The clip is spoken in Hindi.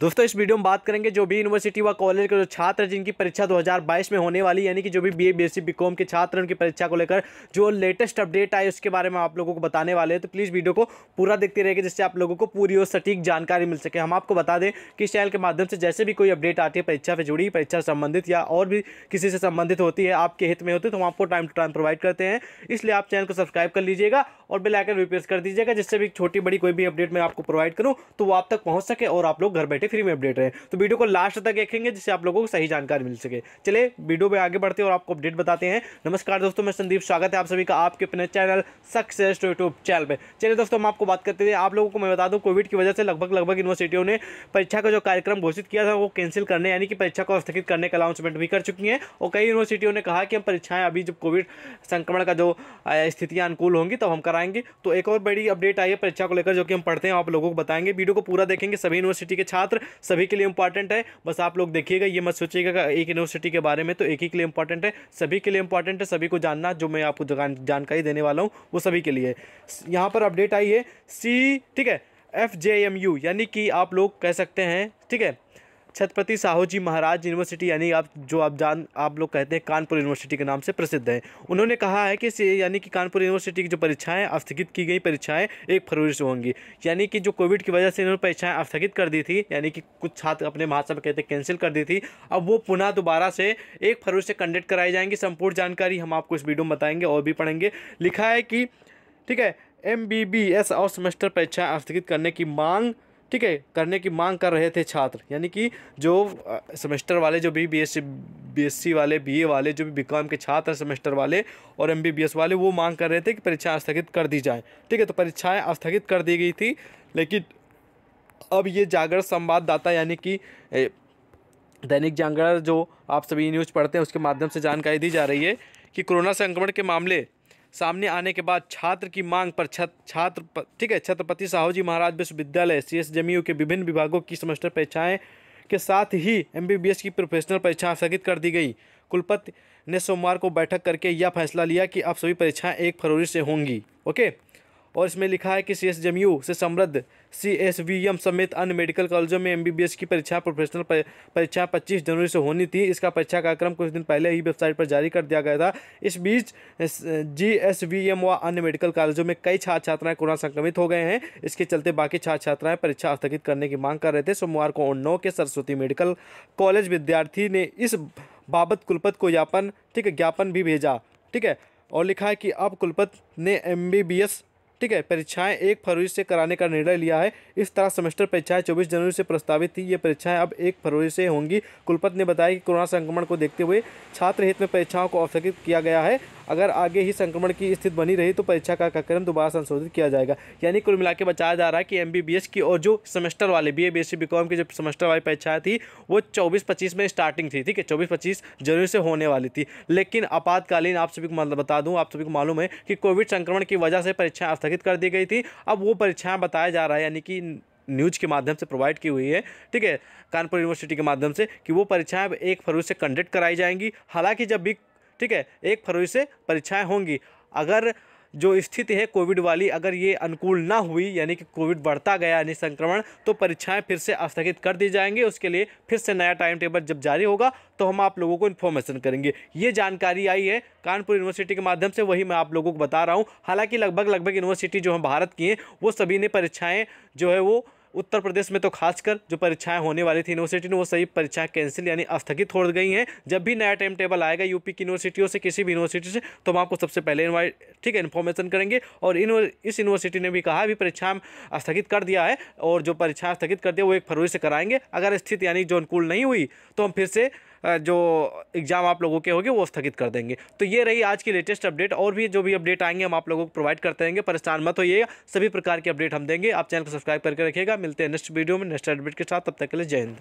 दोस्तों इस वीडियो में बात करेंगे जो भी यूनिवर्सिटी व कॉलेज के जो छात्र जिनकी परीक्षा 2022 में होने वाली यानी कि जो भी बी ए बी के छात्र उनकी परीक्षा को लेकर जो लेटेस्ट अपडेट आए उसके बारे में आप लोगों को बताने वाले हैं तो प्लीज़ वीडियो को पूरा देखते रहेगा जिससे आप लोगों को पूरी और सटीक जानकारी मिल सके हम आपको बता दें कि इस चैनल के माध्यम से जैसे भी कोई अपडेट आती है परीक्षा से जुड़ी परीक्षा संबंधित या और भी किसी से संबंधित होती है आपके हित में होती है तो हम आपको टाइम टू टाइम प्रोवाइड करते हैं इसलिए आप चैनल को सब्सक्राइब कर लीजिएगा और बिल आइकन भी प्रेस कर दीजिएगा जिससे भी छोटी बड़ी कोई भी अपडेट मैं आपको प्रोवाइड करूँ तो वो आप तक पहुँच सके और आप लोग घर बैठे फ्री में अपडेट रहे तो वीडियो को लास्ट तक देखेंगे जिससे आप लोगों को सही जानकारी मिल सके चले वीडियो में आगे बढ़ते हैं और आपको अपडेट बताते हैं नमस्कार दोस्तों मैं संदीप स्वागत है आप सभी का आपके अपने चैनल सक्सेस यूट्यूब चैनल पर चले दोस्तों हम आपको बात करते थे आप लोगों को मैं बता दूँ कोविड की वजह से लगभग लगभग यूनिवर्सिटियों ने परीक्षा का जो कार्यक्रम घोषित किया था वो कैंसिल करने यानी कि परीक्षा को स्थगित करने का अनाउंसमेंट भी कर चुकी है और कई यूनिवर्सिटियों ने कहा कि हम परीक्षाएं अभी जब कोविड संक्रमण का जो स्थितियां अनुकूल होंगी तब हम कराएंगे तो एक और बड़ी अपडेट आई है परीक्षा को लेकर जो कि हम पढ़ते हैं आप लोगों को बताएंगे वीडियो को पूरा देखेंगे सभी यूनिवर्सिटी के छात्र सभी के लिए इंपॉर्टेंट है बस आप लोग देखिएगा ये मत सोचिएगा एक यूनिवर्सिटी के बारे में तो एक ही के लिए इंपॉर्टेंट है सभी के लिए इंपॉर्टेंट है सभी को जानना जो मैं आपको जानकारी देने वाला हूँ वो सभी के लिए यहाँ पर अपडेट आई है सी ठीक है एफ जे एम यू यानी कि आप लोग कह सकते हैं ठीक है छत्रपति साहू जी महाराज यूनिवर्सिटी यानी आप जो आप जान आप लोग कहते हैं कानपुर यूनिवर्सिटी के नाम से प्रसिद्ध है उन्होंने कहा है कि यानी कि कानपुर यूनिवर्सिटी की जो परीक्षाएं स्थगित की गई परीक्षाएं एक फरवरी से होंगी यानी कि जो कोविड की वजह से इन्होंने परीक्षाएं स्थगित कर दी थी यानी कि कुछ छात्र अपने महासभा कहते कैंसिल कर दी थी अब वो पुनः दोबारा से एक फरवरी से कंडक्ट कराई जाएंगी संपूर्ण जानकारी हम आपको इस वीडियो में बताएंगे और भी पढ़ेंगे लिखा है कि ठीक है एम और सेमेस्टर परीक्षाएँ स्थगित करने की मांग ठीक है करने की मांग कर रहे थे छात्र यानी कि जो सेमेस्टर वाले जो भी B S C B S C वाले बी ए वाले जो भी बीकॉम के छात्र सेमेस्टर वाले और एम बी बी एस वाले वो मांग कर रहे थे कि परीक्षाएँ स्थगित कर दी जाए ठीक है तो परीक्षाएँ स्थगित कर दी गई थी लेकिन अब ये जागरण संवाददाता यानी कि दैनिक जागरण जो आप सभी न्यूज़ पढ़ते हैं उसके माध्यम से जानकारी दी जा रही है कि कोरोना संक्रमण के मामले सामने आने के बाद छात्र की मांग पर छात्र छात्र ठीक है छत्रपति साहू जी महाराज विश्वविद्यालय सी एस के विभिन्न विभागों की सेमेस्टर परीक्षाएँ के साथ ही एम की प्रोफेशनल परीक्षाएँ स्थगित कर दी गई कुलपति ने सोमवार को बैठक करके यह फैसला लिया कि अब सभी परीक्षाएं एक फरवरी से होंगी ओके और इसमें लिखा है कि सी एस से समृद्ध सी एस वी एम समेत अन्य मेडिकल कॉलेजों में एम बी बी एस की परीक्षा प्रोफेशनल परीक्षा पच्चीस जनवरी से होनी थी इसका परीक्षा कार्यक्रम कुछ दिन पहले ही वेबसाइट पर जारी कर दिया गया था इस बीच जी एस वी एम व अन्य मेडिकल कॉलेजों में कई छात्र छात्राएं कोरोना संक्रमित हो गए हैं इसके चलते बाकी छात्र छात्राएं परीक्षा स्थगित करने की मांग कर रहे थे सोमवार को उन्नौ के सरस्वती मेडिकल कॉलेज विद्यार्थी ने इस बाबत कुलपत को ज्ञापन ठीक है ज्ञापन भी भेजा ठीक है और लिखा है कि अब कुलपत ने एम बी बी एस ठीक है परीक्षाएं एक फरवरी से कराने का निर्णय लिया है इस तरह सेमेस्टर परीक्षाएं चौबीस जनवरी से प्रस्तावित थी ये परीक्षाएं अब एक फरवरी से होंगी कुलपति ने बताया कि कोरोना संक्रमण को देखते हुए छात्र हित में परीक्षाओं को अवस्थगित किया गया है अगर आगे ही संक्रमण की स्थिति बनी रही तो परीक्षा का कार्यक्रम दोबारा संशोधित किया जाएगा यानी कुल मिला के बताया जा रहा है कि एम की और जो सेमेस्टर वाले बी ए बी की जो सेमेस्टर वाली परीक्षाएं थी वो चौबीस पच्चीस में स्टार्टिंग थी ठीक है चौबीस पच्चीस जनवरी से होने वाली थी लेकिन आपातकालीन आप सभी को मतलब बता दूँ आप सभी को मालूम है कि कोविड संक्रमण की वजह से परीक्षाएँ स्थगित कर दी गई थी अब वो परीक्षाएँ बताया जा रहा है यानी कि न्यूज के माध्यम से प्रोवाइड की हुई है ठीक है कानपुर यूनिवर्सिटी के माध्यम से कि वो परीक्षाएं अब एक फरवरी से कंडक्ट कराई जाएंगी हालांकि जब भी ठीक है एक फरवरी से परीक्षाएं होंगी अगर जो स्थिति है कोविड वाली अगर ये अनुकूल ना हुई यानी कि कोविड बढ़ता गया यानी संक्रमण तो परीक्षाएं फिर से स्थगित कर दी जाएंगी उसके लिए फिर से नया टाइम टेबल जब जारी होगा तो हम आप लोगों को इन्फॉर्मेशन करेंगे ये जानकारी आई है कानपुर यूनिवर्सिटी के माध्यम से वही मैं आप लोगों को बता रहा हूँ हालांकि लगभग लगभग यूनिवर्सिटी जो हम भारत की हैं वो सभी ने परीक्षाएँ जो है वो उत्तर प्रदेश में तो खासकर जो परीक्षाएं होने वाली थी यूनिवर्सिटी में वो सही परीक्षाएं कैंसिल यानी स्थगित हो गई हैं जब भी नया टाइम टेबल आएगा यूपी की यूनिवर्सिटियों से किसी भी यूनिवर्सिटी से तो हम आपको सबसे पहले इन्वाइट ठीक है इन्फॉर्मेशन करेंगे और इन इस यूनिवर्सिटी ने भी कहा भी परीक्षाएं स्थगित कर दिया है और जो परीक्षाएं स्थगित कर दिया वो एक फरवरी से कराएंगे अगर स्थिति यानी जो अनुकूल नहीं हुई तो हम फिर से जो एग्ज़ाम आप लोगों के होंगे वो स्थगित कर देंगे तो ये रही आज की लेटेस्ट अपडेट और भी जो भी अपडेट आएंगे हम आप लोगों को प्रोवाइड करते रहेंगे परेशान मत होइएगा सभी प्रकार की अपडेट हम देंगे आप चैनल को सब्सक्राइब करके रखिएगा मिलते हैं नेक्स्ट वीडियो में नेक्स्ट अपडेट के साथ तब तक के लिए जय हिंद